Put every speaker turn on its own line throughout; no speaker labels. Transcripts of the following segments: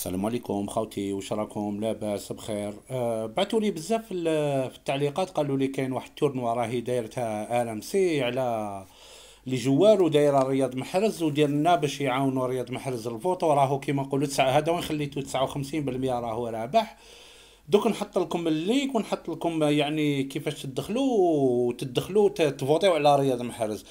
السلام عليكم خوتي واش راكم لاباس بخير آه بعثوا لي بزاف في التعليقات قالوا لي كاين واحد التورنوا راهي دايرتها ال ام سي على لي جوار ودايره رياض محرز وديرنا باش يعاونوا رياض محرز الفوطو راهو كيما نقولوا تسعة هذا وين خليتو 59% راهو رابح دوك نحط لكم الليك ونحط لكم يعني كيفاش تدخلوا وتدخلوا تفوتيو على رياض محرز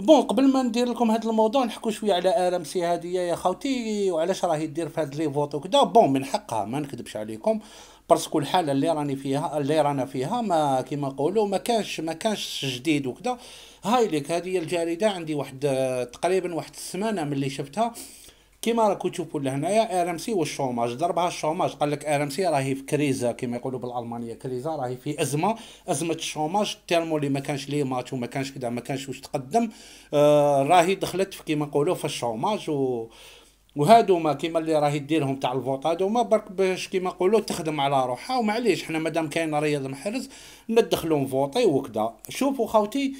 بون قبل ما ندير لكم هذا الموضوع نحكوا شويه على الام سي هذه يا خوتي وعلاش راهي دير في هاد لي فوت وكذا بون من حقها ما نكذبش عليكم باسكو الحاله اللي راني فيها اللي رانا فيها ما كيما نقولوا ما كانش ما كانش جديد وكذا هاي لك هذه الجريده عندي واحد تقريبا واحد السمانه ملي شفتها كيما راكو تشوفوا لهنايا ار ام سي والشوماج ضربها الشوماج قال لك ار ام سي راهي في كريزه كيما يقولوا بالالمانيه كريزه راهي في ازمه ازمه الشوماج تيرمو اللي ما كانش ليه ماتش وما كانش كذا ما كانش واش تقدم آه راهي دخلت في كيما نقولوا في الشوماج و وهادو ما كيما اللي راهي ديرهم تاع الفوط هادو ما برك باش كيما نقولوا تخدم على روحها ومعليش حنا مادام كاين رياض محرز ندخلو فوطي وكذا شوفوا خاوتي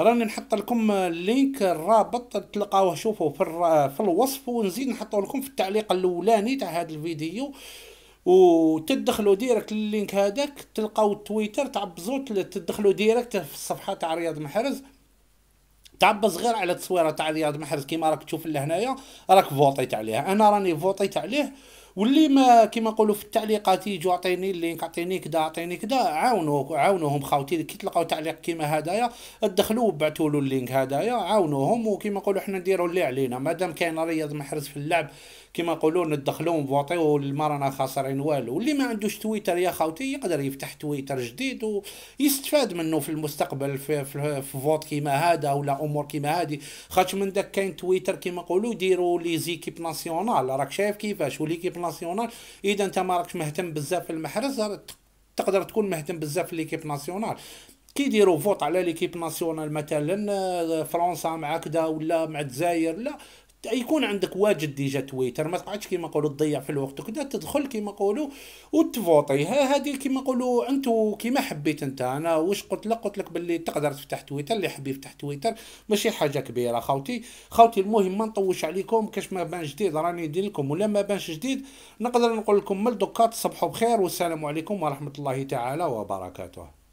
راني نحط لكم اللينك الرابط تلقاوه شوفوا في في الوصف ونزيد نحطه لكم في التعليق الاولاني تاع هذا الفيديو وتدخلوا ديريكت اللينك هذاك تلقاو التويتر تعبزوا تدخلوا ديريكت في الصفحه تاع رياض محرز تعبز غير على التصويره تاع رياض محرز كيما راك تشوف لهنايا راك فوطيت عليها انا راني فوطيت عليه واللي ما كيما نقولوا في التعليقات يجوا عطيني اللينك عطيني كدا عطيني كدا عاونوه عاونوهم خاوتي كي تلقاو تعليق كيما هدايا دخلوا وبعثوا له اللينك هدايا عاونوهم وكيما نقولوا حنا نديروا اللي علينا مادام كاين رياض محرز في اللعب كيما نقولوا ندخلوا ونفوطيو ما خاسرين والو واللي ما عندوش تويتر يا خاوتي يقدر يفتح تويتر جديد ويستفاد منه في المستقبل في, في, في فوت كيما هذا ولا امور كيما هذه خاطش من داك كاين تويتر كيما نقولوا يديروا لي زيكيب ناسيونال راك شايف كيفاش وليكيب ناسيونال اذا انت ما راكش مهتم بزاف في المحرز تقدر تكون مهتم بزاف في ليكيب ناسيونال كي يديروا فوط على ليكيب ناسيونال مثلا فرنسا مع كذا ولا مع الجزائر لا يكون عندك واجد ديجا تويتر ما تقعدش كيما نقولوا تضيع في الوقت وكذا تدخل كيما نقولوا وتفوطي ها هذه كيما نقولوا انتو كيما حبيت انت انا واش قلت لك قلت لك باللي تقدر تفتح تويتر اللي حبي يفتح تويتر ماشي حاجه كبيره خاوتي خاوتي المهم ما نطوش عليكم كاش ما بان جديد راني ندير لكم ولا ما بانش جديد نقدر نقول لكم من دوكا تصبحوا بخير والسلام عليكم ورحمه الله تعالى وبركاته